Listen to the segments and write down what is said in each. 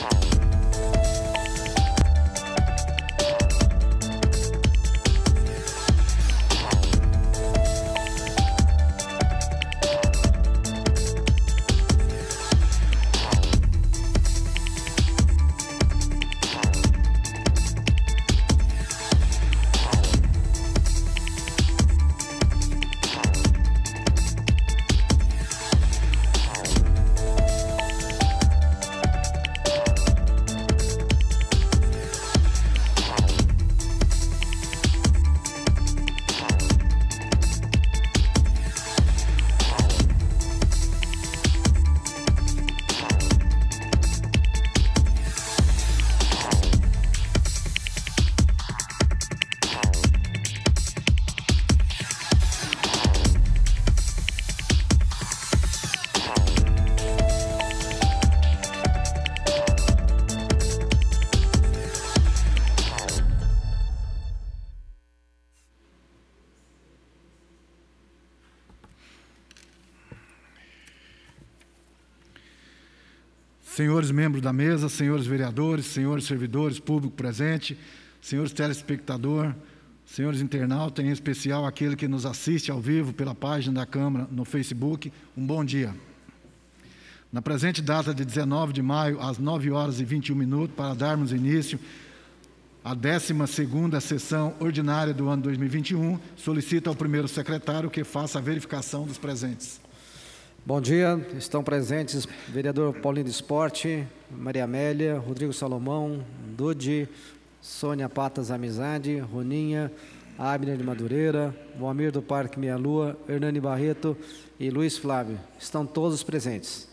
house. senhores membros da mesa, senhores vereadores, senhores servidores, público presente, senhores telespectador, senhores internautas, em especial aquele que nos assiste ao vivo pela página da Câmara no Facebook, um bom dia. Na presente data de 19 de maio, às 9 horas e 21 minutos, para darmos início à 12ª sessão ordinária do ano 2021, solicito ao primeiro secretário que faça a verificação dos presentes. Bom dia, estão presentes vereador Paulinho do Esporte, Maria Amélia, Rodrigo Salomão, Dude, Sônia Patas Amizade, Roninha, Abner de Madureira, Moamir do Parque Meia Lua, Hernani Barreto e Luiz Flávio. Estão todos presentes.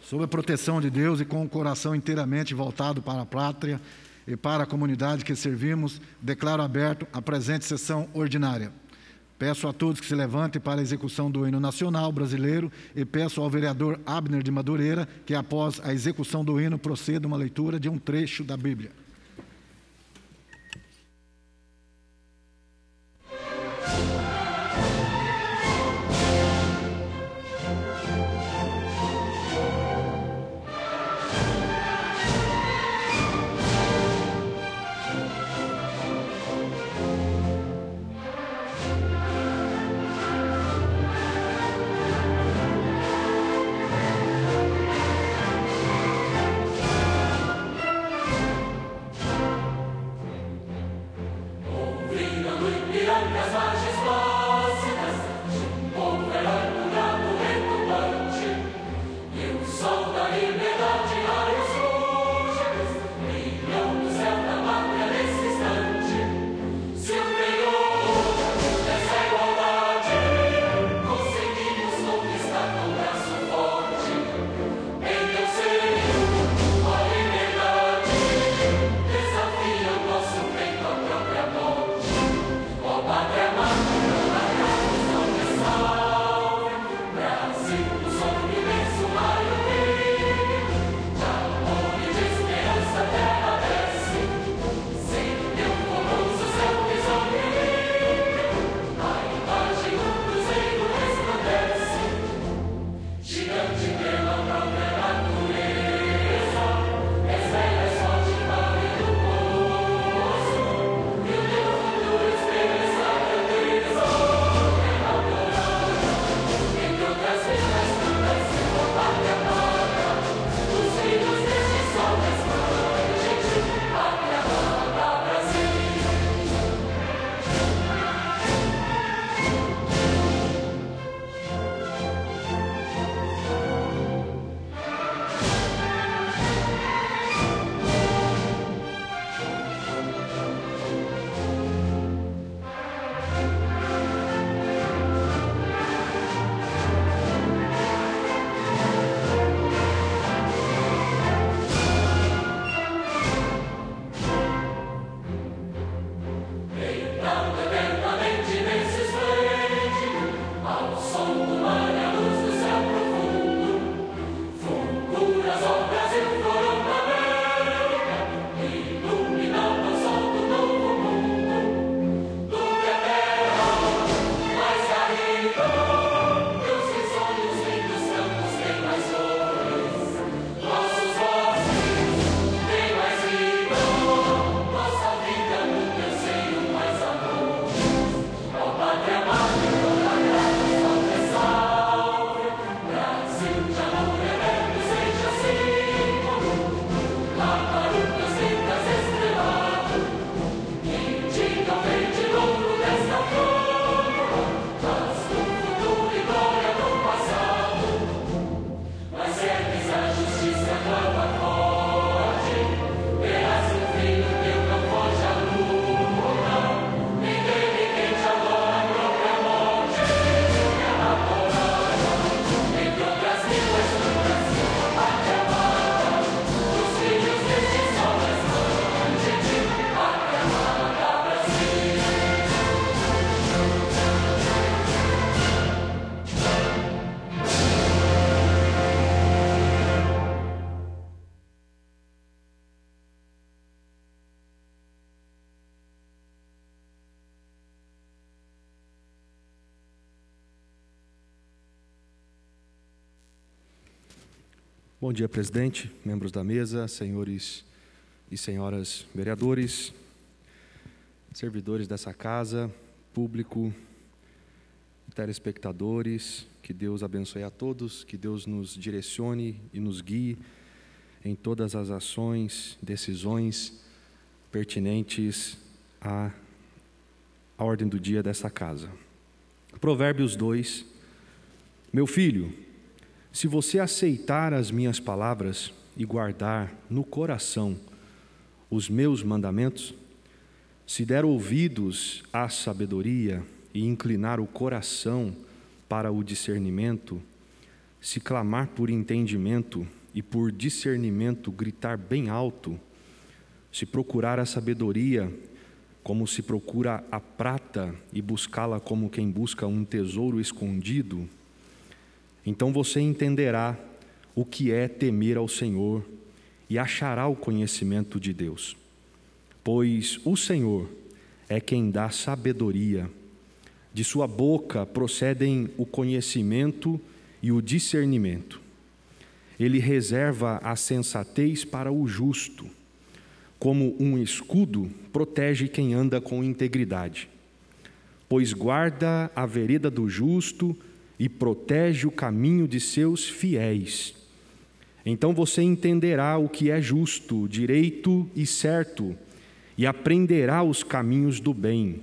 Sob a proteção de Deus e com o coração inteiramente voltado para a pátria e para a comunidade que servimos, declaro aberto a presente sessão ordinária. Peço a todos que se levantem para a execução do hino nacional brasileiro e peço ao vereador Abner de Madureira que, após a execução do hino, proceda uma leitura de um trecho da Bíblia. Bom dia, presidente, membros da mesa, senhores e senhoras vereadores, servidores dessa casa, público, telespectadores, que Deus abençoe a todos, que Deus nos direcione e nos guie em todas as ações, decisões pertinentes à, à ordem do dia dessa casa. Provérbios 2: Meu filho, se você aceitar as minhas palavras e guardar no coração os meus mandamentos, se der ouvidos à sabedoria e inclinar o coração para o discernimento, se clamar por entendimento e por discernimento gritar bem alto, se procurar a sabedoria como se procura a prata e buscá-la como quem busca um tesouro escondido, então você entenderá o que é temer ao Senhor e achará o conhecimento de Deus. Pois o Senhor é quem dá sabedoria, de sua boca procedem o conhecimento e o discernimento. Ele reserva a sensatez para o justo, como um escudo protege quem anda com integridade. Pois guarda a vereda do justo e protege o caminho de seus fiéis. Então você entenderá o que é justo, direito e certo, e aprenderá os caminhos do bem.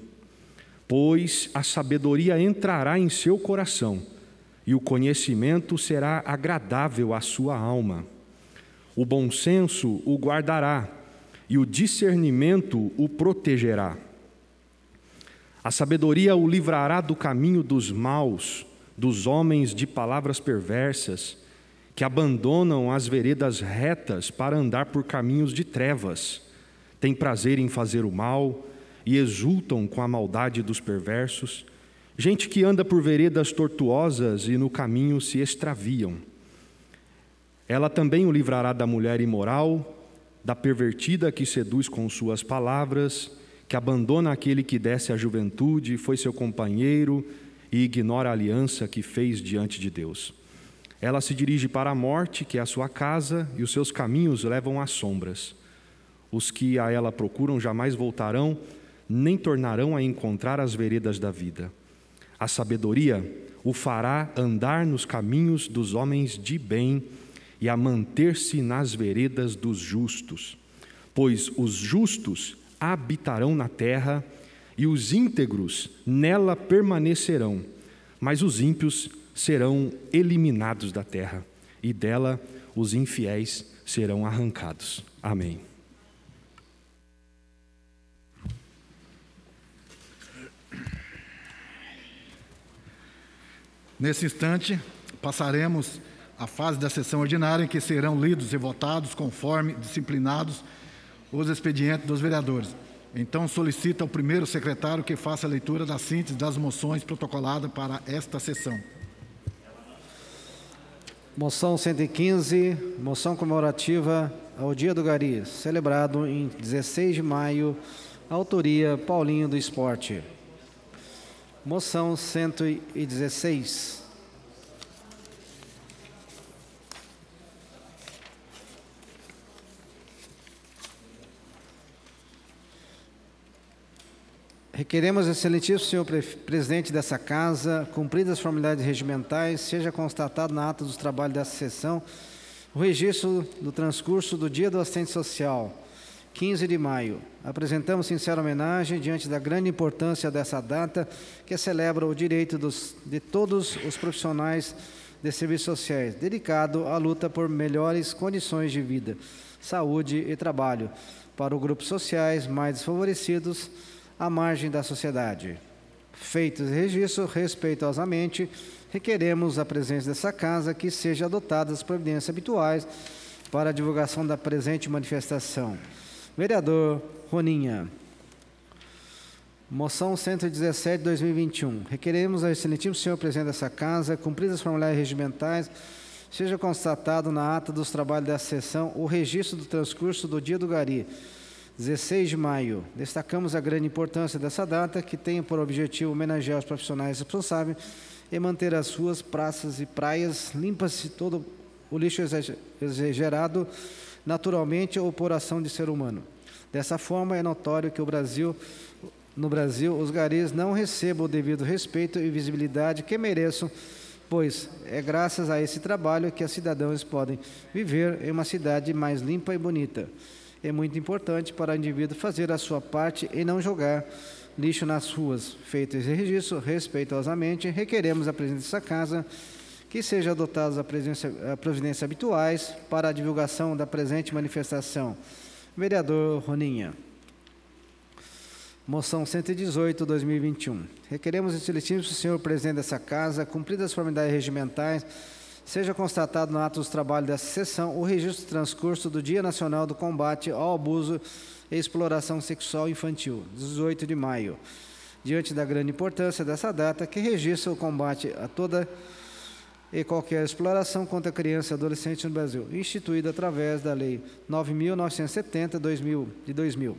Pois a sabedoria entrará em seu coração, e o conhecimento será agradável à sua alma. O bom senso o guardará, e o discernimento o protegerá. A sabedoria o livrará do caminho dos maus dos homens de palavras perversas, que abandonam as veredas retas para andar por caminhos de trevas, têm prazer em fazer o mal e exultam com a maldade dos perversos, gente que anda por veredas tortuosas e no caminho se extraviam. Ela também o livrará da mulher imoral, da pervertida que seduz com suas palavras, que abandona aquele que desce à juventude, foi seu companheiro, e ignora a aliança que fez diante de Deus. Ela se dirige para a morte, que é a sua casa, e os seus caminhos levam às sombras. Os que a ela procuram jamais voltarão, nem tornarão a encontrar as veredas da vida. A sabedoria o fará andar nos caminhos dos homens de bem e a manter-se nas veredas dos justos. Pois os justos habitarão na terra e os íntegros nela permanecerão, mas os ímpios serão eliminados da terra, e dela os infiéis serão arrancados. Amém. Nesse instante, passaremos à fase da sessão ordinária em que serão lidos e votados conforme disciplinados os expedientes dos vereadores. Então, solicita ao primeiro secretário que faça a leitura da síntese das moções protocolada para esta sessão. Moção 115, moção comemorativa ao Dia do Gari, celebrado em 16 de maio, autoria Paulinho do Esporte. Moção 116. Requeremos, excelentíssimo senhor presidente dessa casa, cumpridas as formalidades regimentais, seja constatado na ata dos trabalhos dessa sessão o registro do transcurso do Dia do Assistente Social, 15 de maio. Apresentamos sincera homenagem diante da grande importância dessa data, que celebra o direito dos, de todos os profissionais de serviços sociais, dedicado à luta por melhores condições de vida, saúde e trabalho para os grupos sociais mais desfavorecidos à margem da sociedade. Feitos esse registro, respeitosamente, requeremos a presença dessa casa que seja adotadas as providências habituais para a divulgação da presente manifestação. Vereador Roninha. Moção 117, 2021. Requeremos ao excelentíssimo senhor presidente dessa casa, cumpridas as formalidades regimentais, seja constatado na ata dos trabalhos dessa sessão o registro do transcurso do dia do Gari, 16 de maio. Destacamos a grande importância dessa data, que tem por objetivo homenagear os profissionais responsáveis e manter as ruas, praças e praias limpas de todo o lixo exagerado naturalmente ou por ação de ser humano. Dessa forma, é notório que Brasil, no Brasil, os garis não recebam o devido respeito e visibilidade que mereçam, pois é graças a esse trabalho que os cidadãos podem viver em uma cidade mais limpa e bonita é muito importante para o indivíduo fazer a sua parte e não jogar lixo nas ruas. Feito esse registro, respeitosamente, requeremos a presença dessa casa que sejam adotadas as providências habituais para a divulgação da presente manifestação. Vereador Roninha. Moção 118-2021. Requeremos, excelentíssimo senhor presidente dessa casa, cumpridas as formalidades regimentais Seja constatado no ato dos trabalhos dessa sessão o registro transcurso do Dia Nacional do Combate ao Abuso e Exploração Sexual Infantil, 18 de maio, diante da grande importância dessa data que registra o combate a toda e qualquer exploração contra criança e adolescente no Brasil, instituída através da Lei 9.970 de 2000.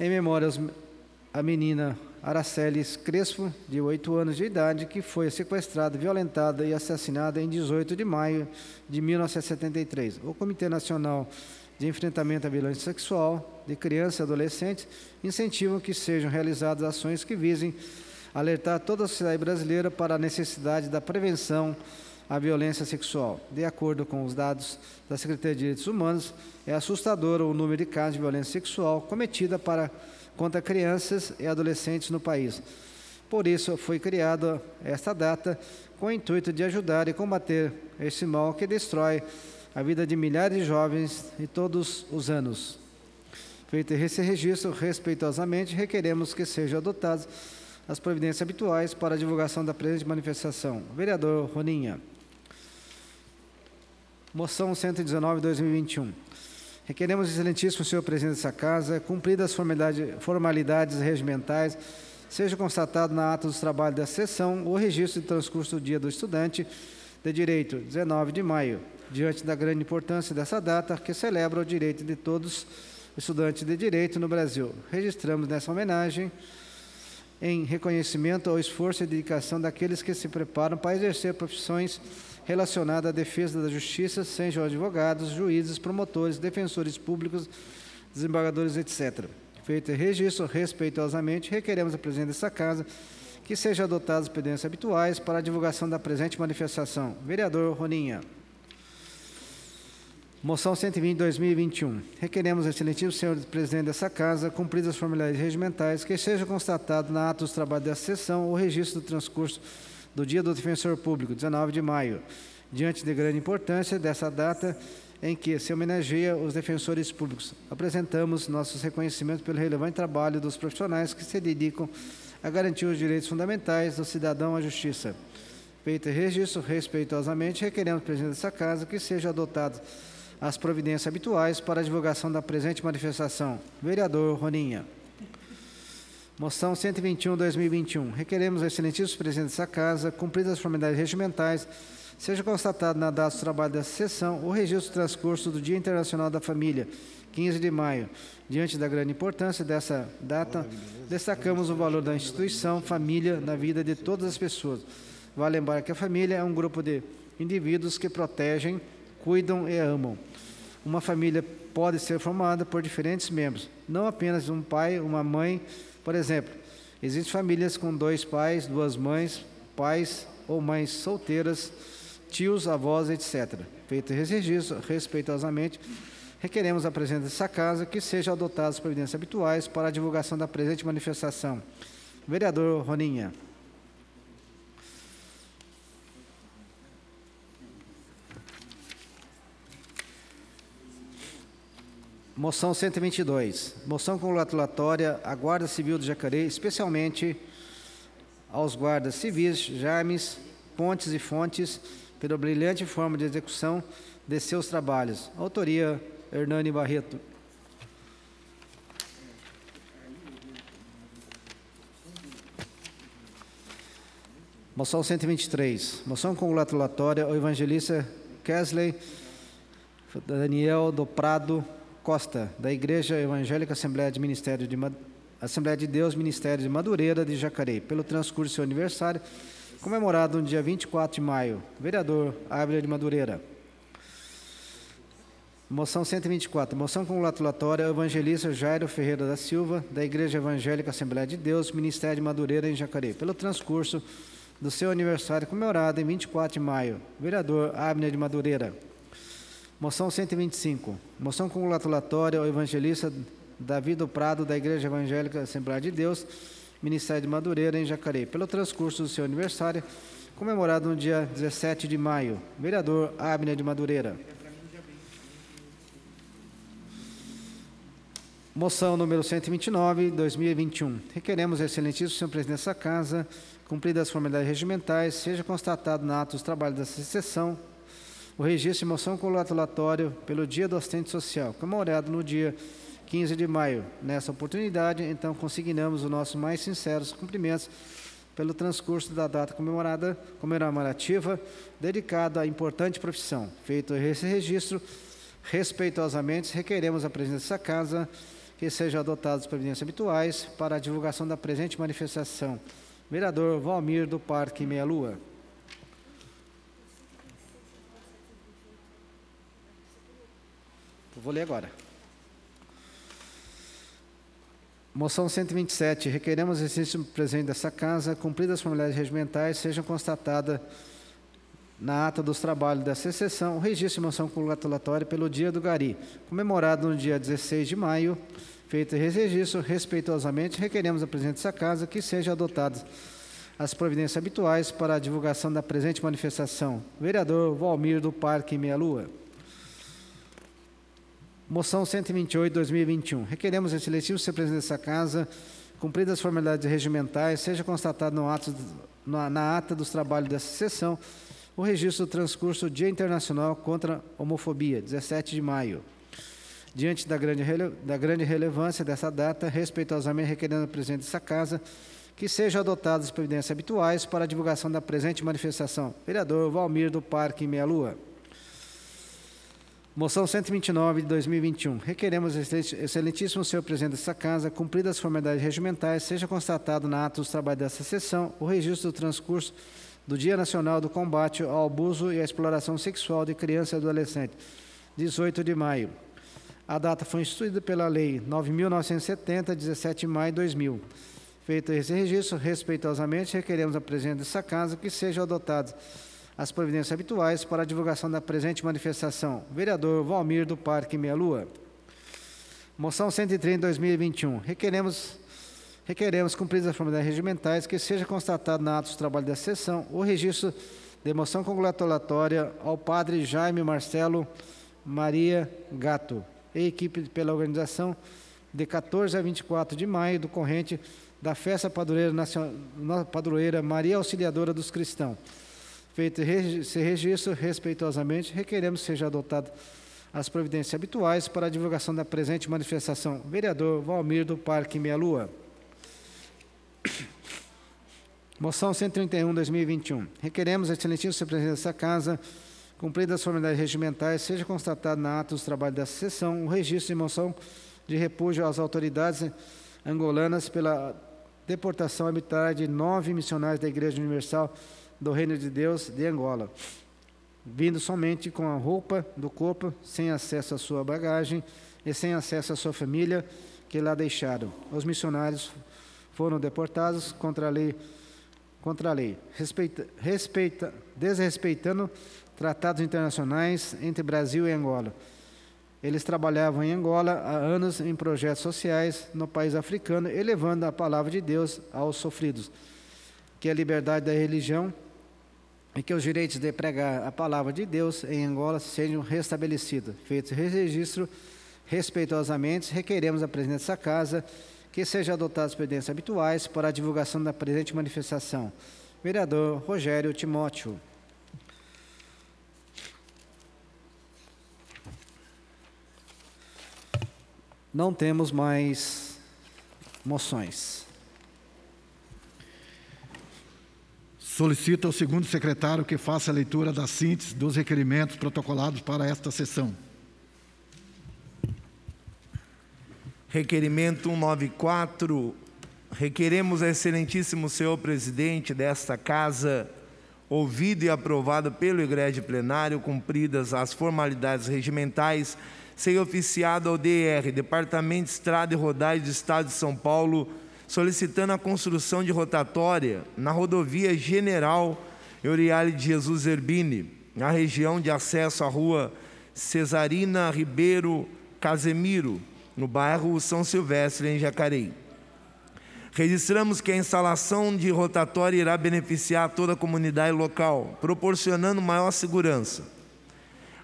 Em memória à menina Araceles Crespo, de 8 anos de idade, que foi sequestrada, violentada e assassinada em 18 de maio de 1973. O Comitê Nacional de Enfrentamento à Violência Sexual de Crianças e Adolescentes incentiva que sejam realizadas ações que visem alertar toda a sociedade brasileira para a necessidade da prevenção à violência sexual. De acordo com os dados da Secretaria de Direitos Humanos, é assustador o número de casos de violência sexual cometida para quanto a crianças e adolescentes no país. Por isso, foi criada esta data com o intuito de ajudar e combater esse mal que destrói a vida de milhares de jovens em todos os anos. Feito esse registro, respeitosamente requeremos que sejam adotadas as providências habituais para a divulgação da presente manifestação. Vereador Roninha. Moção 119-2021. Requeremos, Excelentíssimo Senhor Presidente dessa Casa, cumpridas as formalidades regimentais, seja constatado na ata dos trabalhos da sessão o registro de transcurso do Dia do Estudante de Direito, 19 de maio, diante da grande importância dessa data que celebra o direito de todos estudantes de direito no Brasil. Registramos nessa homenagem em reconhecimento ao esforço e dedicação daqueles que se preparam para exercer profissões relacionada à defesa da justiça, sejam advogados, juízes, promotores, defensores públicos, desembargadores, etc. Feito registro, respeitosamente, requeremos a presença dessa Casa que sejam adotadas as pedidos habituais para a divulgação da presente manifestação. Vereador Roninha. Moção 120, 2021. Requeremos, excelentíssimo senhor presidente dessa casa, cumpridas as formalidades regimentais, que seja constatado na ata dos trabalhos dessa sessão o registro do transcurso do Dia do Defensor Público, 19 de maio, diante de grande importância dessa data em que se homenageia os defensores públicos. Apresentamos nossos reconhecimentos pelo relevante trabalho dos profissionais que se dedicam a garantir os direitos fundamentais do cidadão à justiça. Feito registro, respeitosamente requeremos presidente dessa casa que sejam adotadas as providências habituais para a divulgação da presente manifestação. Vereador Roninha. Moção 121-2021. Requeremos ao excelentíssimo presidente dessa casa, cumpridas as formalidades regimentais, seja constatado na data do trabalho dessa sessão o registro do transcurso do Dia Internacional da Família, 15 de maio. Diante da grande importância dessa data, destacamos o valor da instituição família na vida de todas as pessoas. Vale lembrar que a família é um grupo de indivíduos que protegem, cuidam e amam. Uma família pode ser formada por diferentes membros, não apenas um pai, uma mãe, por exemplo, existem famílias com dois pais, duas mães, pais ou mães solteiras, tios, avós, etc. Feito esse registro, respeitosamente, requeremos a presença dessa casa que sejam adotadas as providências habituais para a divulgação da presente manifestação. Vereador Roninha. Moção 122. Moção congratulatória à Guarda Civil do Jacaré, especialmente aos guardas civis James, Pontes e Fontes, pela brilhante forma de execução de seus trabalhos. Autoria Hernani Barreto. Moção 123. Moção congratulatória ao evangelista Kesley Daniel do Prado Costa, da Igreja Evangélica Assembleia de, Ministério de, Assembleia de Deus Ministério de Madureira de Jacareí, pelo transcurso do seu aniversário, comemorado no dia 24 de maio. Vereador Ávila de Madureira. Moção 124. Moção congratulatória evangelista Jairo Ferreira da Silva, da Igreja Evangélica Assembleia de Deus, Ministério de Madureira em Jacareí, pelo transcurso do seu aniversário comemorado em 24 de maio. Vereador Abner de Madureira. Moção 125. Moção congratulatória ao evangelista Davi do Prado, da Igreja Evangélica Assembleia de Deus, Ministério de Madureira, em Jacareí, pelo transcurso do seu aniversário, comemorado no dia 17 de maio. Vereador Abner de Madureira. Moção número 129, 2021. Requeremos, excelentíssimo senhor presidente dessa casa, cumpridas as formalidades regimentais, seja constatado na ato dos trabalhos dessa sessão o registro de moção colatório pelo Dia do Assistente Social, comemorado no dia 15 de maio. Nessa oportunidade, então, consignamos os nossos mais sinceros cumprimentos pelo transcurso da data comemorada, comemorativa, dedicada à importante profissão. Feito esse registro, respeitosamente requeremos a presença dessa casa que sejam adotados as providências habituais para a divulgação da presente manifestação. Vereador Valmir do Parque Meia Lua. vou ler agora. Moção 127. Requeremos exercício presente presidente dessa casa, cumpridas as formalidades regimentais, sejam constatadas na ata dos trabalhos dessa sessão o registro de moção congratulatória pelo Dia do Gari, comemorado no dia 16 de maio. Feito esse registro, respeitosamente requeremos a presença dessa casa que sejam adotadas as providências habituais para a divulgação da presente manifestação. Vereador Valmir do Parque Meia Lua. Moção 128, 2021. Requeremos, excelentíssimo senhor presidente dessa casa, cumpridas as formalidades regimentais, seja constatado no ato, na, na ata dos trabalhos dessa sessão o registro do transcurso Dia Internacional contra a Homofobia, 17 de maio. Diante da grande, da grande relevância dessa data, respeitosamente requerendo ao presidente dessa casa que sejam adotadas as providências habituais para a divulgação da presente manifestação. Vereador Valmir do Parque Meia Lua. Moção 129 de 2021. Requeremos, excelentíssimo senhor presidente desta casa, cumpridas as formalidades regimentais, seja constatado na ata dos trabalhos desta sessão o registro do transcurso do Dia Nacional do Combate ao Abuso e à Exploração Sexual de Criança e Adolescente, 18 de maio. A data foi instituída pela Lei 9.970, 17 de maio de 2000. Feito esse registro, respeitosamente, requeremos a presidente desta casa que sejam adotados as providências habituais para a divulgação da presente manifestação. Vereador Valmir do Parque Meia Lua. Moção 130 2021. Requeremos requeremos cumpridas as formalidades regimentais que seja constatado na ata do trabalho da sessão o registro de moção congratulatória ao padre Jaime Marcelo Maria Gato e equipe pela organização de 14 a 24 de maio do corrente da festa padroeira, nacional, padroeira Maria Auxiliadora dos Cristãos feito esse registro, respeitosamente, requeremos que seja adotado as providências habituais para a divulgação da presente manifestação. Vereador Valmir do Parque Meia Lua. Moção 131-2021. Requeremos, excelentíssimo presidente dessa casa, cumpridas as formalidades regimentais, seja constatado na ata dos trabalhos dessa sessão o registro de moção de repúdio às autoridades angolanas pela deportação arbitrária de nove missionários da Igreja Universal do reino de Deus de Angola, vindo somente com a roupa do corpo, sem acesso à sua bagagem e sem acesso à sua família que lá deixaram. Os missionários foram deportados contra a lei, contra a lei respeita, respeita, desrespeitando tratados internacionais entre Brasil e Angola. Eles trabalhavam em Angola há anos em projetos sociais no país africano, elevando a palavra de Deus aos sofridos, que é a liberdade da religião e que os direitos de pregar a palavra de Deus em Angola sejam restabelecidos. Feito esse registro, respeitosamente, requeremos a presidência dessa casa que sejam adotadas as providências habituais para a divulgação da presente manifestação. Vereador Rogério Timóteo. Não temos mais moções. Solicito ao segundo secretário que faça a leitura da síntese dos requerimentos protocolados para esta sessão. Requerimento 194. Requeremos ao excelentíssimo senhor presidente desta casa, ouvido e aprovado pelo Igreja plenário, cumpridas as formalidades regimentais, ser oficiado ao DR, Departamento de Estrada e Rodais do Estado de São Paulo, solicitando a construção de rotatória na rodovia General Euriale de Jesus Erbini, na região de acesso à rua Cesarina Ribeiro Casemiro, no bairro São Silvestre, em Jacareí. Registramos que a instalação de rotatória irá beneficiar toda a comunidade local, proporcionando maior segurança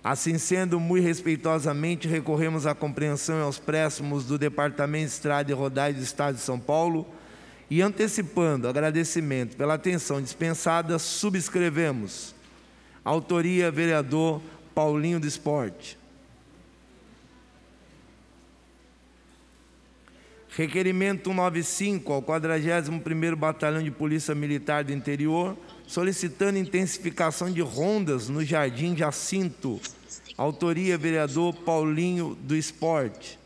Assim sendo, muito respeitosamente, recorremos à compreensão e aos préstimos do Departamento de Estrada e Rodais do Estado de São Paulo e, antecipando agradecimento pela atenção dispensada, subscrevemos. Autoria, vereador Paulinho do Esporte. Requerimento 195 ao 41º Batalhão de Polícia Militar do Interior, solicitando intensificação de rondas no Jardim Jacinto. Autoria, vereador Paulinho do Esporte.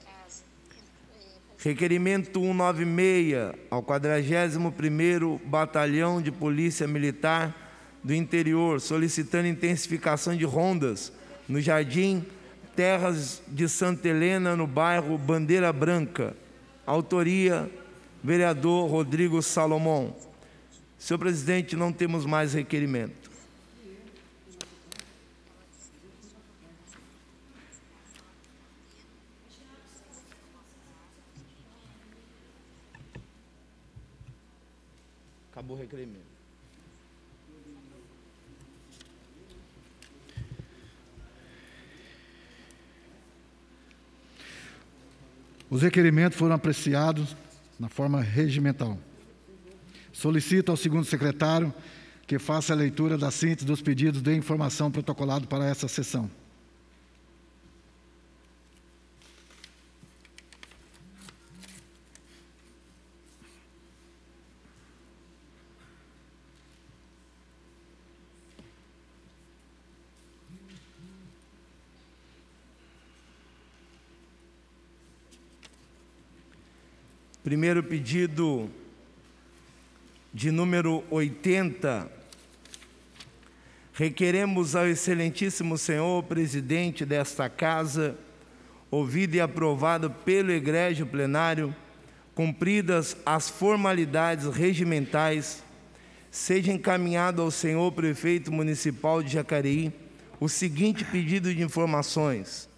Requerimento 196 ao 41º Batalhão de Polícia Militar do Interior, solicitando intensificação de rondas no Jardim Terras de Santa Helena, no bairro Bandeira Branca. Autoria, vereador Rodrigo Salomão. Senhor presidente, não temos mais requerimento. Acabou o requerimento. Os requerimentos foram apreciados na forma regimental. Solicito ao segundo secretário que faça a leitura da síntese dos pedidos de informação protocolado para essa sessão. Primeiro pedido de número 80, requeremos ao Excelentíssimo Senhor, presidente desta Casa, ouvido e aprovado pelo Egrégio Plenário, cumpridas as formalidades regimentais, seja encaminhado ao senhor prefeito municipal de Jacareí o seguinte pedido de informações: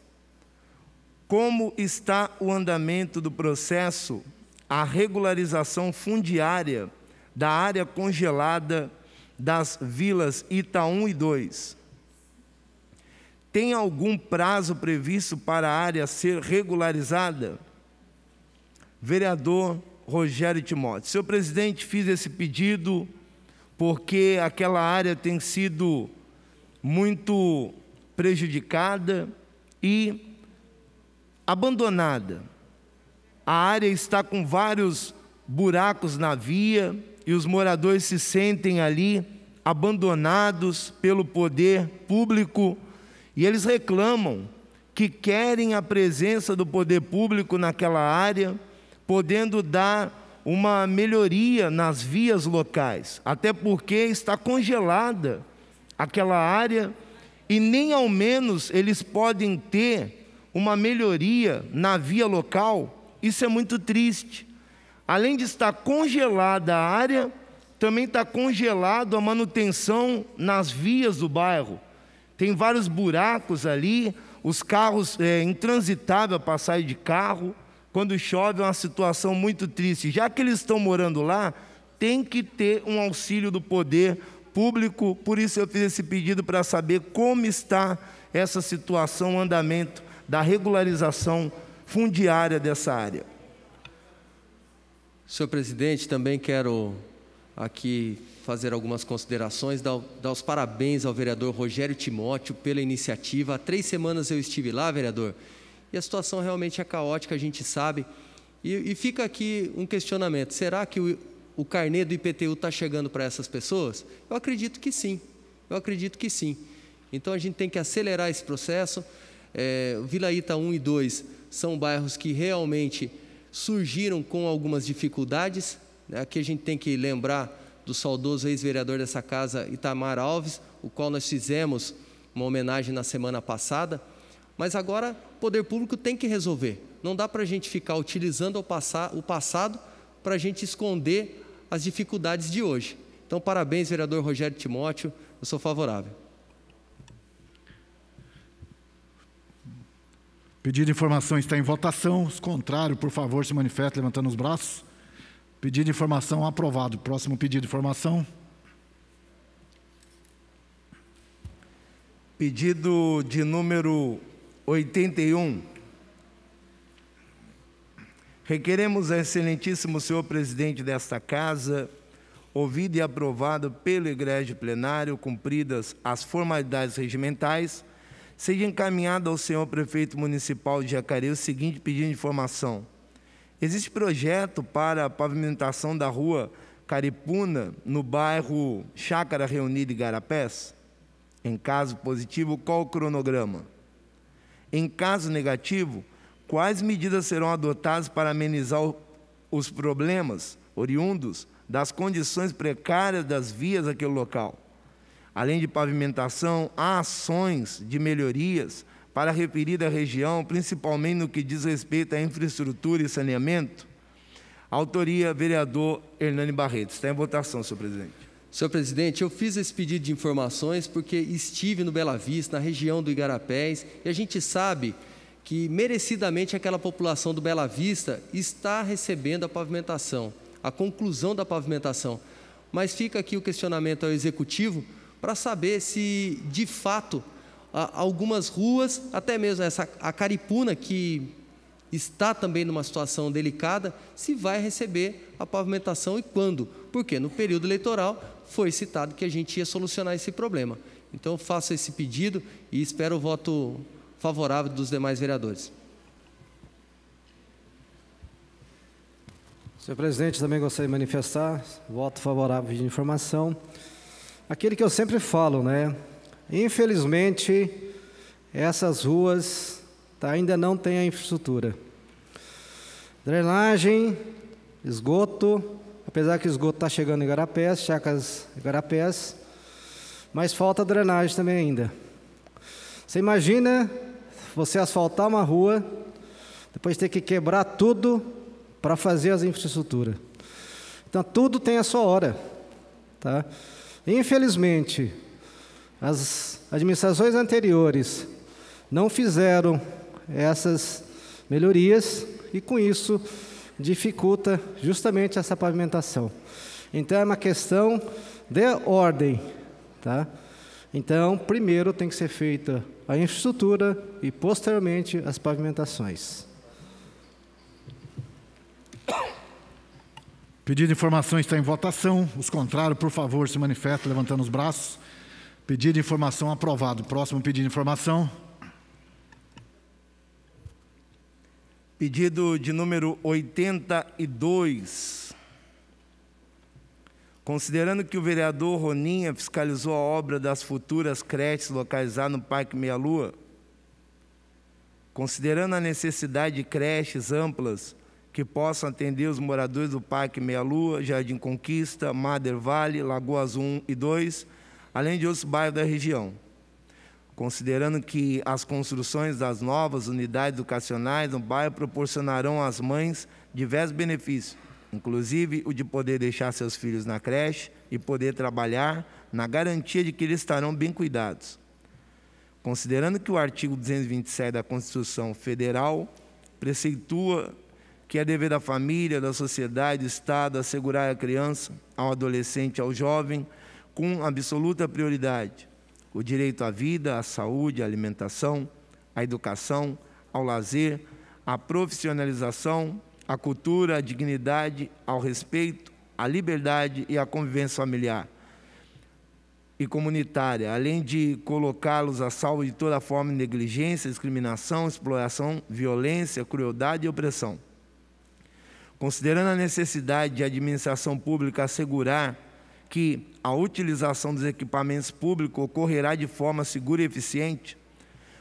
Como está o andamento do processo a regularização fundiária da área congelada das vilas Itaú e 2. Tem algum prazo previsto para a área ser regularizada? Vereador Rogério Timóteo. Senhor presidente, fiz esse pedido porque aquela área tem sido muito prejudicada e abandonada. A área está com vários buracos na via, e os moradores se sentem ali abandonados pelo poder público e eles reclamam que querem a presença do poder público naquela área, podendo dar uma melhoria nas vias locais, até porque está congelada aquela área e nem ao menos eles podem ter uma melhoria na via local. Isso é muito triste. Além de estar congelada a área, também está congelado a manutenção nas vias do bairro. Tem vários buracos ali, os carros é intransitável a passagem de carro. Quando chove é uma situação muito triste. Já que eles estão morando lá, tem que ter um auxílio do poder público. Por isso eu fiz esse pedido para saber como está essa situação, o andamento da regularização fundiária dessa área. Senhor presidente, também quero aqui fazer algumas considerações, dar, dar, os parabéns ao vereador Rogério Timóteo pela iniciativa. Há três semanas eu estive lá, vereador, e a situação realmente é caótica, a gente sabe. E, e fica aqui um questionamento: será que o, o carnê do IPTU está chegando para essas pessoas? Eu acredito que sim, eu acredito que sim. Então a gente tem que acelerar esse processo. É, Vila Ita 1 e 2 são bairros que realmente surgiram com algumas dificuldades. Né? Aqui a gente tem que lembrar do saudoso ex-vereador dessa casa, Itamar Alves, o qual nós fizemos uma homenagem na semana passada. Mas agora o poder público tem que resolver. Não dá para a gente ficar utilizando o passado para a gente esconder as dificuldades de hoje. Então, parabéns, vereador Rogério Timóteo, eu sou favorável. Pedido de informação está em votação. Os contrários, por favor, se manifestem levantando os braços. Pedido de informação aprovado. Próximo pedido de informação. Pedido de número 81. Requeremos ao excelentíssimo senhor presidente desta casa, ouvido e aprovado pelo Igreja plenário, cumpridas as formalidades regimentais, seja encaminhado ao senhor prefeito municipal de Jacareí o seguinte pedido de informação. Existe projeto para a pavimentação da rua Caripuna, no bairro Chácara Reunida Garapés? Em caso positivo, qual o cronograma? Em caso negativo, quais medidas serão adotadas para amenizar os problemas oriundos das condições precárias das vias daquele local? Além de pavimentação, há ações de melhorias para a referida região, principalmente no que diz respeito à infraestrutura e saneamento? Autoria, vereador Hernani Barreto. Está em votação, senhor presidente. Senhor presidente, eu fiz esse pedido de informações porque estive no Bela Vista, na região do Igarapés, e a gente sabe que merecidamente aquela população do Bela Vista está recebendo a pavimentação, a conclusão da pavimentação. Mas fica aqui o questionamento ao executivo, para saber se de fato algumas ruas, até mesmo essa a Caripuna que está também numa situação delicada, se vai receber a pavimentação e quando? Porque no período eleitoral foi citado que a gente ia solucionar esse problema. Então faço esse pedido e espero o voto favorável dos demais vereadores. Senhor presidente, também gostaria de manifestar voto favorável de informação aquele que eu sempre falo, né? Infelizmente, essas ruas tá, ainda não têm a infraestrutura. Drenagem, esgoto, apesar que o esgoto está chegando em Garapés, Chacas Garapés, mas falta drenagem também ainda. Você imagina você asfaltar uma rua, depois ter que quebrar tudo para fazer as infraestruturas. Então tudo tem a sua hora, tá? Infelizmente, as administrações anteriores não fizeram essas melhorias e, com isso, dificulta justamente essa pavimentação. Então, é uma questão de ordem. Tá? Então, primeiro tem que ser feita a infraestrutura e, posteriormente, as pavimentações. Pedido de informação está em votação. Os contrários, por favor, se manifestem levantando os braços. Pedido de informação aprovado. Próximo pedido de informação. Pedido de número 82. Considerando que o vereador Roninha fiscalizou a obra das futuras creches localizadas no Parque Meia Lua, considerando a necessidade de creches amplas que possam atender os moradores do Parque Meia Lua, Jardim Conquista, Mader Vale, Lagoas 1 e 2, além de outros bairros da região. Considerando que as construções das novas unidades educacionais no bairro proporcionarão às mães diversos benefícios, inclusive o de poder deixar seus filhos na creche e poder trabalhar, na garantia de que eles estarão bem cuidados. Considerando que o artigo 227 da Constituição Federal preceitua que é dever da família, da sociedade, do Estado, assegurar à criança, ao adolescente, ao jovem, com absoluta prioridade, o direito à vida, à saúde, à alimentação, à educação, ao lazer, à profissionalização, à cultura, à dignidade, ao respeito, à liberdade e à convivência familiar e comunitária, além de colocá-los a salvo de toda forma de negligência, discriminação, exploração, violência, crueldade e opressão. Considerando a necessidade de a administração pública assegurar que a utilização dos equipamentos públicos ocorrerá de forma segura e eficiente,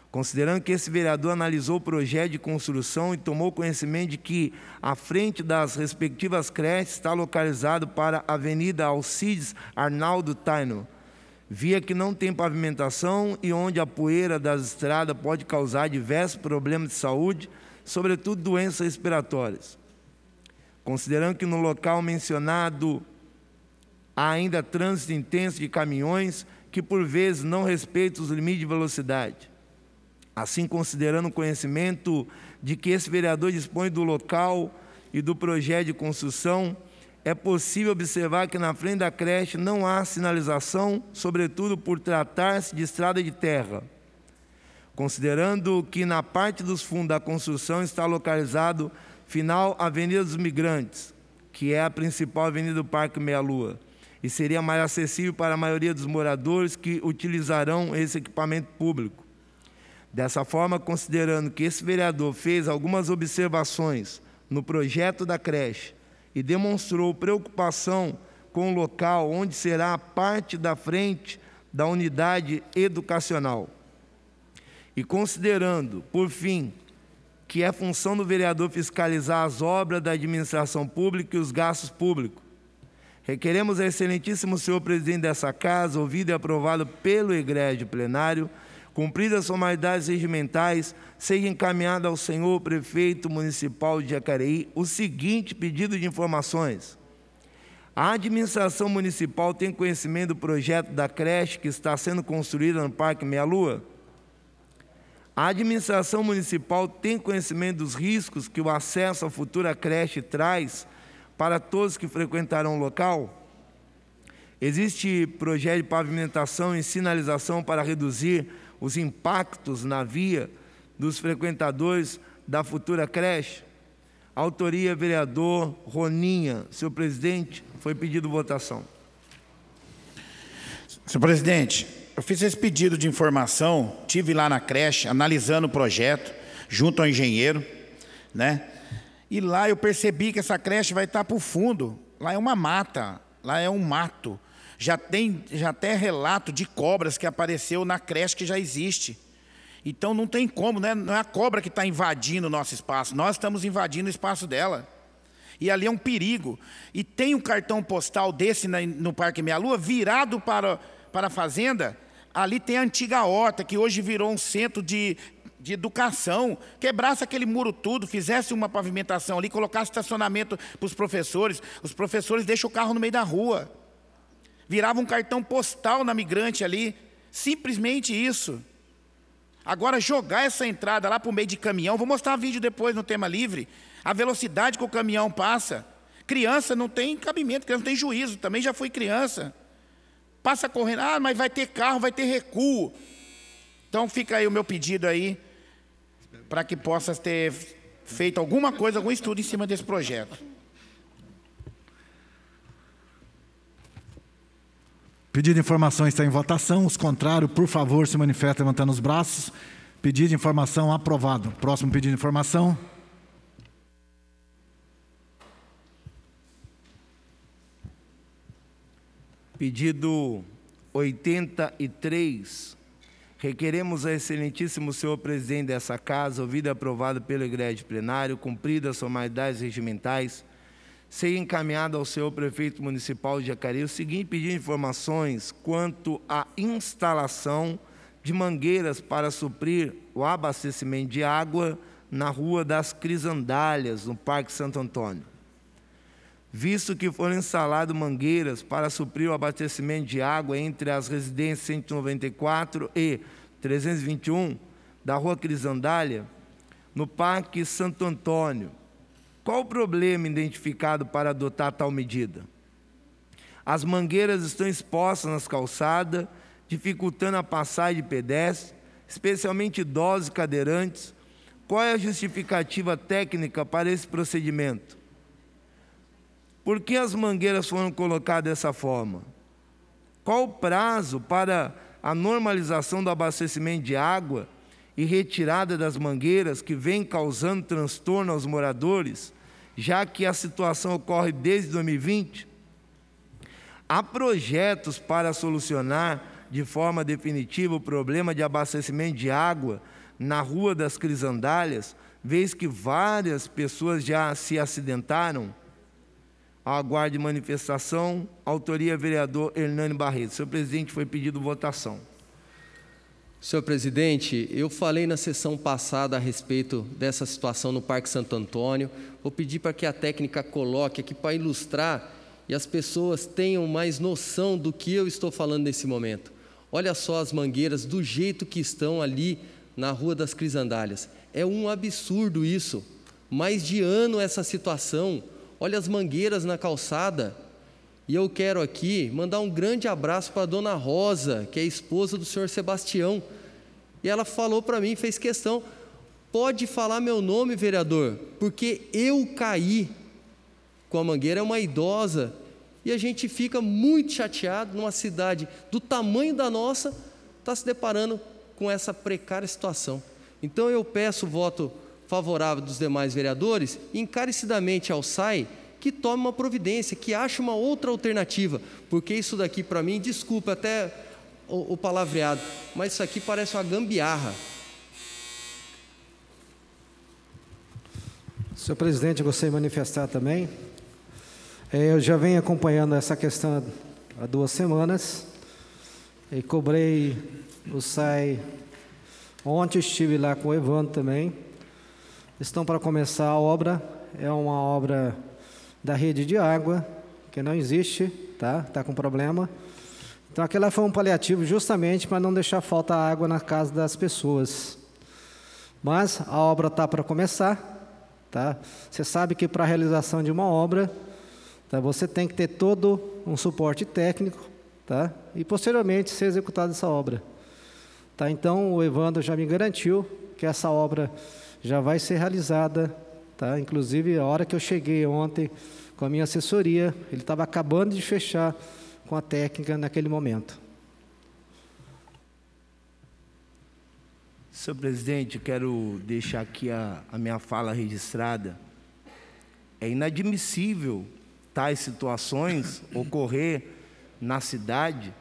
considerando que esse vereador analisou o projeto de construção e tomou conhecimento de que a frente das respectivas creches está localizado para a Avenida Alcides Arnaldo Taino, via que não tem pavimentação e onde a poeira das estradas pode causar diversos problemas de saúde, sobretudo doenças respiratórias. Considerando que no local mencionado há ainda trânsito intenso de caminhões que por vezes não respeitam os limites de velocidade. Assim, considerando o conhecimento de que esse vereador dispõe do local e do projeto de construção, é possível observar que na frente da creche não há sinalização, sobretudo por tratar-se de estrada de terra. Considerando que na parte dos fundos da construção está localizado Final, Avenida dos Migrantes, que é a principal avenida do Parque Meia Lua, e seria mais acessível para a maioria dos moradores que utilizarão esse equipamento público. Dessa forma, considerando que esse vereador fez algumas observações no projeto da creche e demonstrou preocupação com o local onde será a parte da frente da unidade educacional. E considerando, por fim, que é função do vereador fiscalizar as obras da administração pública e os gastos públicos. Requeremos ao excelentíssimo senhor presidente dessa casa, ouvido e aprovado pelo egrégio plenário, cumpridas as formalidades regimentais, seja encaminhado ao senhor prefeito municipal de Jacareí o seguinte pedido de informações. A administração municipal tem conhecimento do projeto da creche que está sendo construída no Parque Meia Lua? A administração municipal tem conhecimento dos riscos que o acesso à futura creche traz para todos que frequentarão o local? Existe projeto de pavimentação e sinalização para reduzir os impactos na via dos frequentadores da futura creche? Autoria, vereador Roninha. Senhor presidente, foi pedido votação. Senhor presidente, eu fiz esse pedido de informação, tive lá na creche analisando o projeto junto ao engenheiro, né? E lá eu percebi que essa creche vai estar para o fundo. Lá é uma mata, lá é um mato. Já tem já até relato de cobras que apareceu na creche que já existe. Então não tem como, né? não é a cobra que está invadindo o nosso espaço, nós estamos invadindo o espaço dela. E ali é um perigo. E tem um cartão postal desse no Parque Meia Lua virado para, para a fazenda, ali tem a antiga horta, que hoje virou um centro de, de educação, quebrasse aquele muro tudo, fizesse uma pavimentação ali, colocasse estacionamento para os professores, os professores deixam o carro no meio da rua. Virava um cartão postal na migrante ali, simplesmente isso. Agora, jogar essa entrada lá para o meio de caminhão, vou mostrar vídeo depois no tema livre, a velocidade que o caminhão passa. Criança não tem cabimento, criança não tem juízo, também já fui criança passa correndo, ah, mas vai ter carro, vai ter recuo. Então fica aí o meu pedido aí, para que possas ter feito alguma coisa, algum estudo em cima desse projeto. Pedido de informação está em votação. Os contrários, por favor, se manifestem levantando os braços. Pedido de informação aprovado. Próximo pedido de informação. Pedido 83. Requeremos a excelentíssimo senhor presidente dessa casa, ouvido e aprovado pelo egrégio plenário, cumprida as formalidades regimentais, ser encaminhado ao senhor prefeito municipal de Jacareí o seguinte pedido informações quanto à instalação de mangueiras para suprir o abastecimento de água na Rua das Crisandalhas, no Parque Santo Antônio visto que foram instaladas mangueiras para suprir o abastecimento de água entre as residências 194 e 321 da Rua Crisandália, no Parque Santo Antônio. Qual o problema identificado para adotar tal medida? As mangueiras estão expostas nas calçadas, dificultando a passagem de pedestres, especialmente idosos e cadeirantes. Qual é a justificativa técnica para esse procedimento? Por que as mangueiras foram colocadas dessa forma? Qual o prazo para a normalização do abastecimento de água e retirada das mangueiras que vem causando transtorno aos moradores, já que a situação ocorre desde 2020? Há projetos para solucionar de forma definitiva o problema de abastecimento de água na Rua das Crisandalhas, vez que várias pessoas já se acidentaram? Aguarde manifestação. Autoria, vereador Hernani Barreto. Senhor presidente, foi pedido votação. Senhor presidente, eu falei na sessão passada a respeito dessa situação no Parque Santo Antônio. Vou pedir para que a técnica coloque aqui para ilustrar e as pessoas tenham mais noção do que eu estou falando nesse momento. Olha só as mangueiras do jeito que estão ali na Rua das Crisandálias. É um absurdo isso. Mais de ano essa situação olha as mangueiras na calçada. E eu quero aqui mandar um grande abraço para a dona Rosa, que é esposa do senhor Sebastião. E ela falou para mim, fez questão: pode falar meu nome, vereador, porque eu caí com a mangueira, é uma idosa. E a gente fica muito chateado numa cidade do tamanho da nossa, está se deparando com essa precária situação. Então eu peço voto favorável dos demais vereadores, encarecidamente ao SAI que tome uma providência, que ache uma outra alternativa, porque isso daqui, para mim, desculpa até o, o palavreado, mas isso aqui parece uma gambiarra. Senhor presidente, eu gostaria de manifestar também. É, eu já venho acompanhando essa questão há duas semanas e cobrei o SAI. Ontem estive lá com o Evandro também estão para começar a obra. É uma obra da rede de água, que não existe, tá? Está com problema. Então, aquela foi um paliativo justamente para não deixar falta água na casa das pessoas. Mas a obra está para começar, tá? Você sabe que para a realização de uma obra, tá? Você tem que ter todo um suporte técnico, tá? E posteriormente ser executada essa obra. Tá? Então, o Evandro já me garantiu que essa obra já vai ser realizada. Tá? Inclusive, a hora que eu cheguei ontem com a minha assessoria, ele estava acabando de fechar com a técnica naquele momento. Senhor presidente, quero deixar aqui a, a minha fala registrada. É inadmissível tais situações ocorrer na cidade,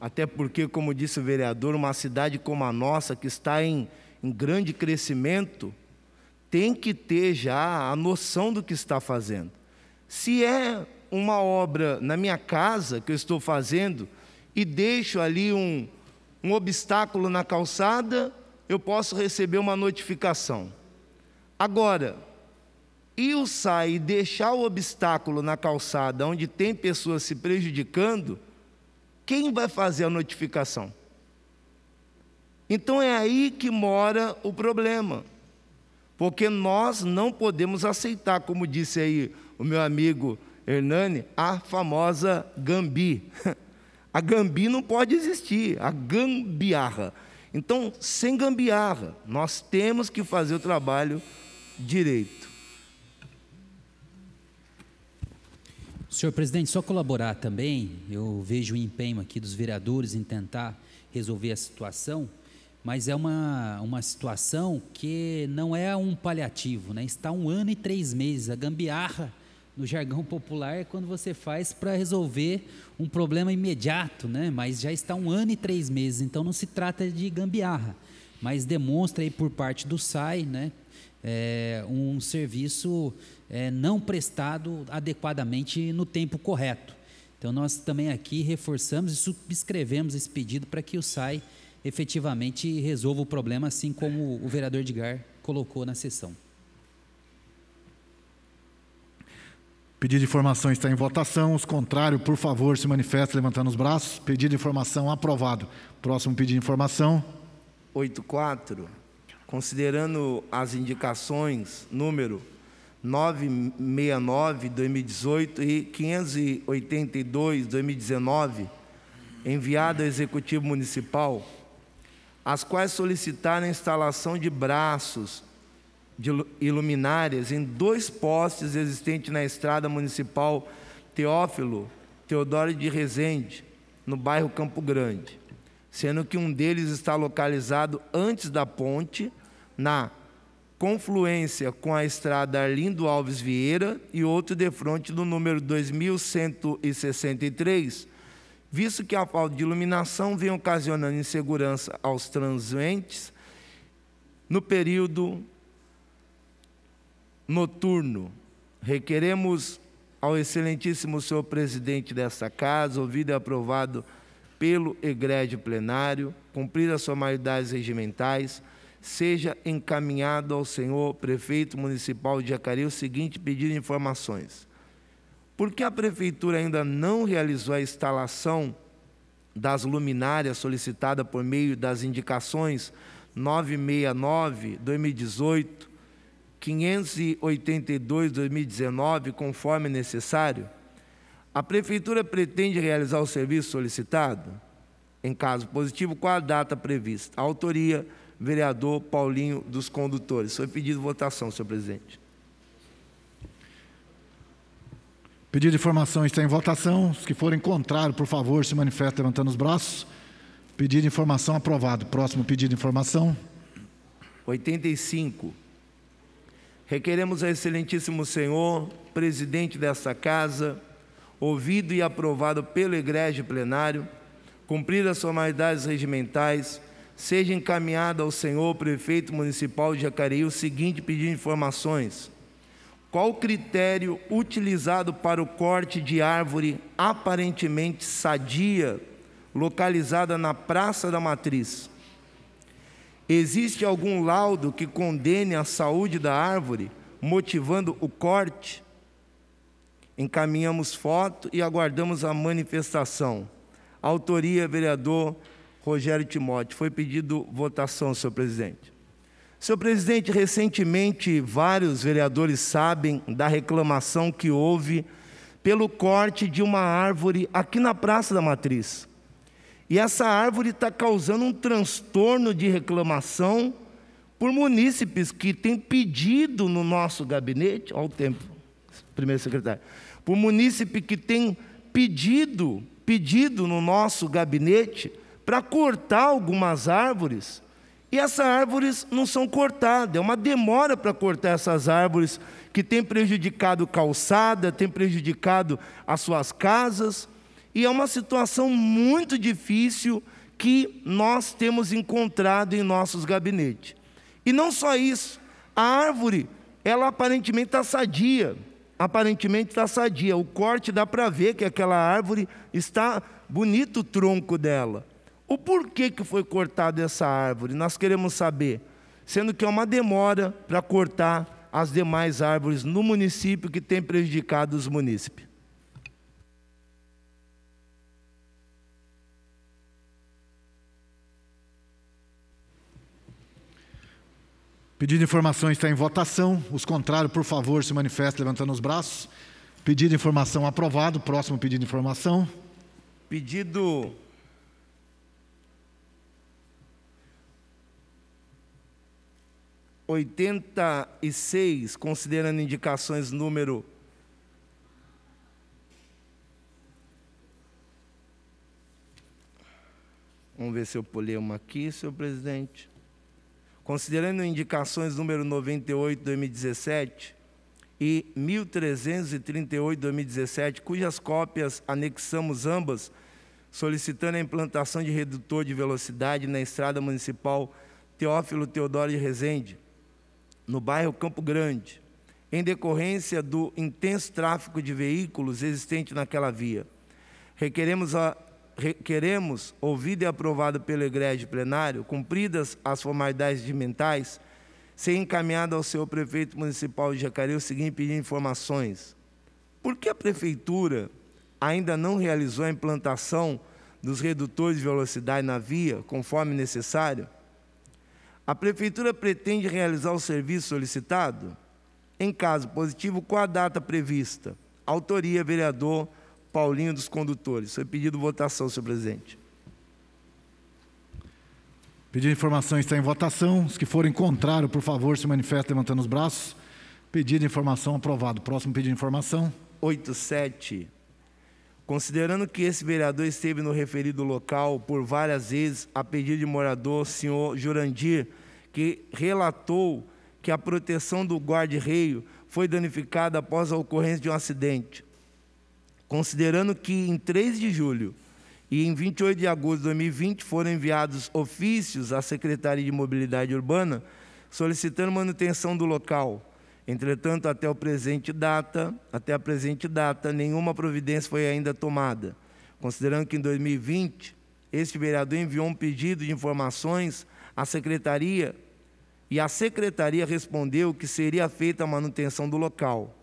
até porque, como disse o vereador, uma cidade como a nossa, que está em um grande crescimento, tem que ter já a noção do que está fazendo. Se é uma obra na minha casa que eu estou fazendo e deixo ali um, um obstáculo na calçada, eu posso receber uma notificação. Agora, eu sair e deixar o obstáculo na calçada onde tem pessoas se prejudicando, quem vai fazer a notificação? Então é aí que mora o problema. Porque nós não podemos aceitar, como disse aí o meu amigo Hernani, a famosa gambi. A gambi não pode existir, a gambiarra. Então, sem gambiarra, nós temos que fazer o trabalho direito. Senhor presidente, só colaborar também, eu vejo o empenho aqui dos vereadores em tentar resolver a situação mas é uma, uma situação que não é um paliativo, né? está um ano e três meses. A gambiarra, no jargão popular, é quando você faz para resolver um problema imediato, né? mas já está um ano e três meses, então não se trata de gambiarra, mas demonstra aí por parte do SAI né? É, um serviço é, não prestado adequadamente no tempo correto. Então nós também aqui reforçamos e subscrevemos esse pedido para que o SAI efetivamente resolva o problema, assim como o vereador Edgar colocou na sessão. Pedido de informação está em votação. Os contrários, por favor, se manifestem levantando os braços. Pedido de informação aprovado. Próximo pedido de informação. 84. Considerando as indicações número 969 2018 e 582 2019, enviado ao Executivo Municipal, as quais solicitaram a instalação de braços de iluminárias em dois postes existentes na estrada municipal Teófilo Teodoro de Rezende, no bairro Campo Grande, sendo que um deles está localizado antes da ponte, na confluência com a estrada Arlindo Alves Vieira e outro de frente do número 2163, visto que a falta de iluminação vem ocasionando insegurança aos transeuntes no período noturno. Requeremos ao excelentíssimo senhor presidente desta casa, ouvido e aprovado pelo egrégio plenário, cumprir as formalidades regimentais, seja encaminhado ao senhor prefeito municipal de Jacareí o seguinte pedido de informações. Por que a prefeitura ainda não realizou a instalação das luminárias solicitada por meio das indicações 969 2018, 582 2019, conforme necessário? A prefeitura pretende realizar o serviço solicitado? Em caso positivo, qual a data prevista? autoria, vereador Paulinho dos Condutores. Foi pedido votação, senhor presidente. Pedido de informação está em votação. Os que forem contrário, por favor, se manifestem levantando os braços. Pedido de informação aprovado. Próximo pedido de informação. 85. Requeremos ao Excelentíssimo Senhor, presidente desta Casa, ouvido e aprovado pelo egrejo Plenário, cumprir as formalidades regimentais, seja encaminhado ao senhor prefeito municipal de Jacareí o seguinte pedido de informações qual o critério utilizado para o corte de árvore aparentemente sadia localizada na Praça da Matriz? Existe algum laudo que condene a saúde da árvore, motivando o corte? Encaminhamos foto e aguardamos a manifestação. Autoria, vereador Rogério Timote. Foi pedido votação, senhor presidente. Senhor presidente, recentemente vários vereadores sabem da reclamação que houve pelo corte de uma árvore aqui na Praça da Matriz. E essa árvore está causando um transtorno de reclamação por munícipes que têm pedido no nosso gabinete, ao tempo, primeiro secretário, por munícipe que tem pedido, pedido no nosso gabinete para cortar algumas árvores e essas árvores não são cortadas, é uma demora para cortar essas árvores que tem prejudicado calçada, tem prejudicado as suas casas, e é uma situação muito difícil que nós temos encontrado em nossos gabinetes. E não só isso, a árvore, ela aparentemente está sadia, aparentemente está sadia, o corte dá para ver que aquela árvore está bonito o tronco dela. O porquê que foi cortada essa árvore? Nós queremos saber, sendo que é uma demora para cortar as demais árvores no município que tem prejudicado os munícipes. Pedido de informação está em votação. Os contrários, por favor, se manifestem levantando os braços. Pedido de informação aprovado. Próximo pedido de informação. Pedido 86, considerando indicações número Vamos ver se eu pulei uma aqui, senhor presidente. Considerando indicações número 98 2017 e 1338 2017, cujas cópias anexamos ambas, solicitando a implantação de redutor de velocidade na estrada municipal Teófilo Teodoro de Rezende, no bairro Campo Grande, em decorrência do intenso tráfego de veículos existente naquela via. Requeremos, a, requeremos ouvido e aprovado pelo egrégio plenário, cumpridas as formalidades mentais, ser encaminhado ao senhor prefeito municipal de Jacareí o seguinte pedir informações. Por que a prefeitura ainda não realizou a implantação dos redutores de velocidade na via, conforme necessário? A Prefeitura pretende realizar o serviço solicitado? Em caso positivo, qual a data prevista? Autoria, vereador Paulinho dos Condutores. Foi pedido votação, senhor presidente. Pedido de informação está em votação. Os que forem contrário, por favor, se manifestem levantando os braços. Pedido de informação aprovado. Próximo pedido de informação. 87. Considerando que esse vereador esteve no referido local por várias vezes, a pedido de morador, senhor Jurandir, que relatou que a proteção do guarda-reio foi danificada após a ocorrência de um acidente. Considerando que em 3 de julho e em 28 de agosto de 2020 foram enviados ofícios à Secretaria de Mobilidade Urbana solicitando manutenção do local Entretanto, até o presente data, até a presente data, nenhuma providência foi ainda tomada. Considerando que em 2020 este vereador enviou um pedido de informações à secretaria e a secretaria respondeu que seria feita a manutenção do local.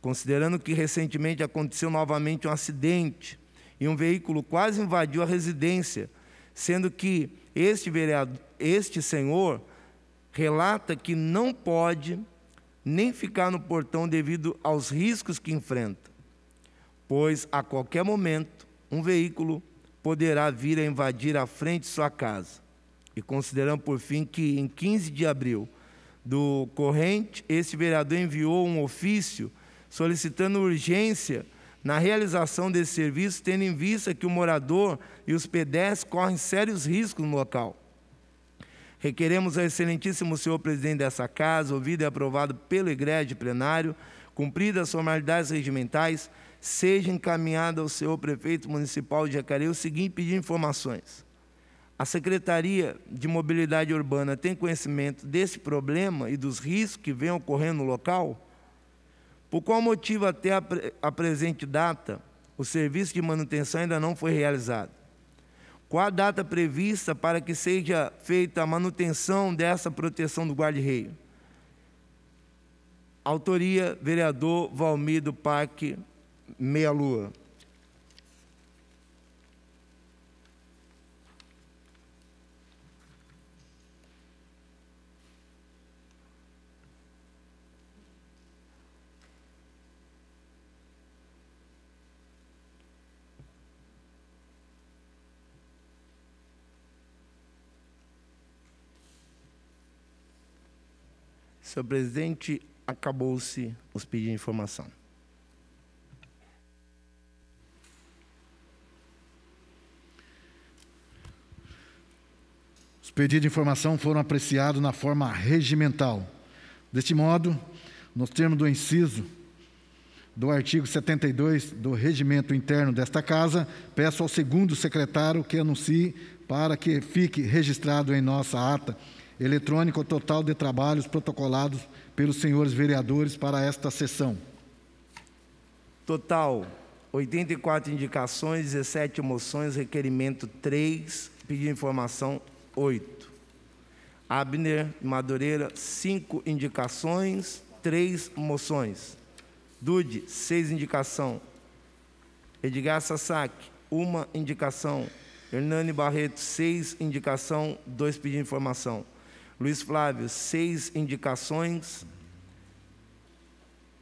Considerando que recentemente aconteceu novamente um acidente e um veículo quase invadiu a residência, sendo que este vereador, este senhor relata que não pode nem ficar no portão devido aos riscos que enfrenta, pois a qualquer momento um veículo poderá vir a invadir a frente de sua casa. E considerando por fim que em 15 de abril do corrente, esse vereador enviou um ofício solicitando urgência na realização desse serviço, tendo em vista que o morador e os pedestres correm sérios riscos no local. Requeremos ao excelentíssimo senhor presidente dessa casa, ouvido e aprovado pelo egrégio plenário, cumpridas as formalidades regimentais, seja encaminhada ao senhor prefeito municipal de Jacareí o seguinte pedido de informações. A Secretaria de Mobilidade Urbana tem conhecimento desse problema e dos riscos que vêm ocorrendo no local? Por qual motivo até a, pre a presente data o serviço de manutenção ainda não foi realizado? Qual a data prevista para que seja feita a manutenção dessa proteção do guarda-reio? Autoria, vereador Valmir do Parque Meia Lua. Senhor presidente, acabou-se os pedidos de informação. Os pedidos de informação foram apreciados na forma regimental. Deste modo, nos termos do inciso do artigo 72 do regimento interno desta Casa, peço ao segundo secretário que anuncie para que fique registrado em nossa ata eletrônico o total de trabalhos protocolados pelos senhores vereadores para esta sessão. Total, 84 indicações, 17 moções, requerimento 3, pedido de informação 8. Abner Madureira, 5 indicações, 3 moções. Dude, 6 indicações. Edgar Sasaki, 1 indicação. Hernani Barreto, 6 indicação, 2 pedidos de informação. Luiz Flávio, seis indicações.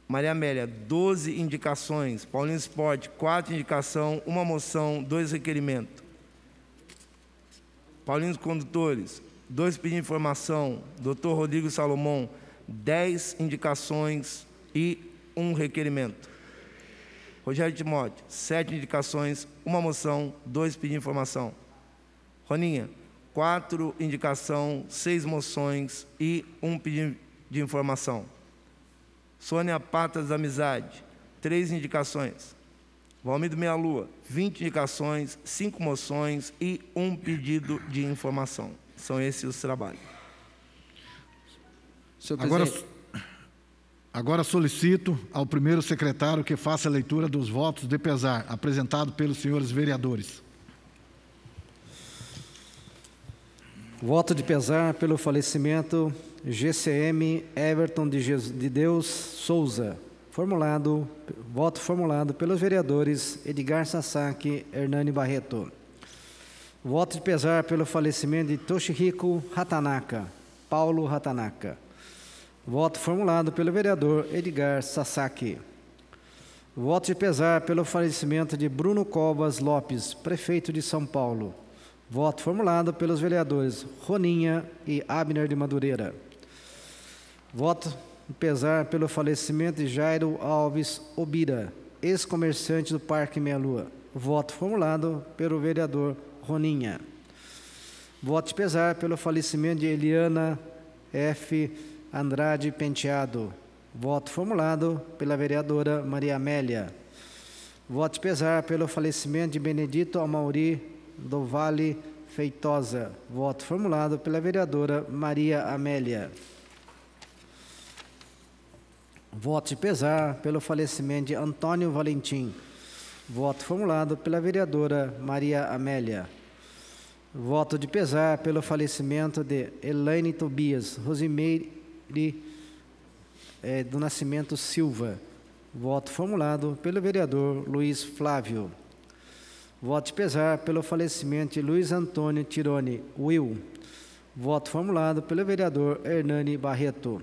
Maria Amélia, 12 indicações. Paulinho Sport, quatro indicação, uma moção, dois requerimentos. Paulinho Condutores, dois pedidos de informação. Dr. Rodrigo Salomão, 10 indicações e um requerimento. Rogério Timóteo, sete indicações, uma moção, dois pedidos de informação. Roninha, quatro indicação, seis moções e um pedido de informação. Sônia Patas Amizade, três indicações. Valmir do Meia Lua, 20 indicações, cinco moções e um pedido de informação. São esses os trabalhos. Agora, agora solicito ao primeiro secretário que faça a leitura dos votos de pesar apresentado pelos senhores vereadores. Voto de pesar pelo falecimento GCM Everton de, Deus Souza. Formulado, voto formulado pelos vereadores Edgar Sasaki, Hernani Barreto. Voto de pesar pelo falecimento de Toshihiko Hatanaka, Paulo Hatanaka. Voto formulado pelo vereador Edgar Sasaki. Voto de pesar pelo falecimento de Bruno Covas Lopes, prefeito de São Paulo. Voto formulado pelos vereadores Roninha e Abner de Madureira. Voto pesar pelo falecimento de Jairo Alves Obira, ex-comerciante do Parque Meia Lua. Voto formulado pelo vereador Roninha. Voto de pesar pelo falecimento de Eliana F. Andrade Penteado. Voto formulado pela vereadora Maria Amélia. Voto de pesar pelo falecimento de Benedito Amauri do Vale Feitosa. Voto formulado pela vereadora Maria Amélia. Voto de pesar pelo falecimento de Antônio Valentim. Voto formulado pela vereadora Maria Amélia. Voto de pesar pelo falecimento de Elaine Tobias, Rosimeire é, do Nascimento Silva. Voto formulado pelo vereador Luiz Flávio. Voto de pesar pelo falecimento de Luiz Antônio Tirone Will. Voto formulado pelo vereador Hernani Barreto.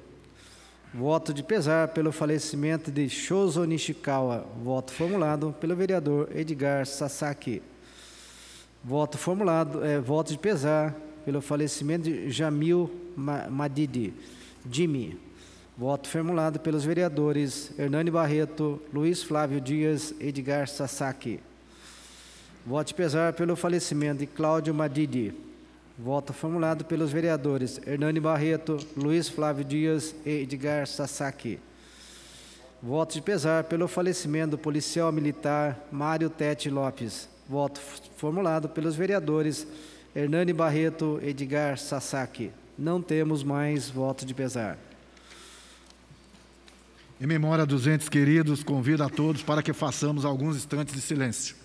Voto de pesar pelo falecimento de Shozo Nishikawa. Voto formulado pelo vereador Edgar Sasaki. Voto formulado, é, voto de pesar pelo falecimento de Jamil Madidi. Jimmy. Voto formulado pelos vereadores Hernani Barreto, Luiz Flávio Dias, Edgar Sasaki. Voto pesar pelo falecimento de Cláudio Madidi. Voto formulado pelos vereadores Hernani Barreto, Luiz Flávio Dias e Edgar Sasaki. Voto de pesar pelo falecimento do policial militar Mário Tete Lopes. Voto formulado pelos vereadores Hernani Barreto, e Edgar Sasaki. Não temos mais voto de pesar. Em memória dos entes queridos, convido a todos para que façamos alguns instantes de silêncio.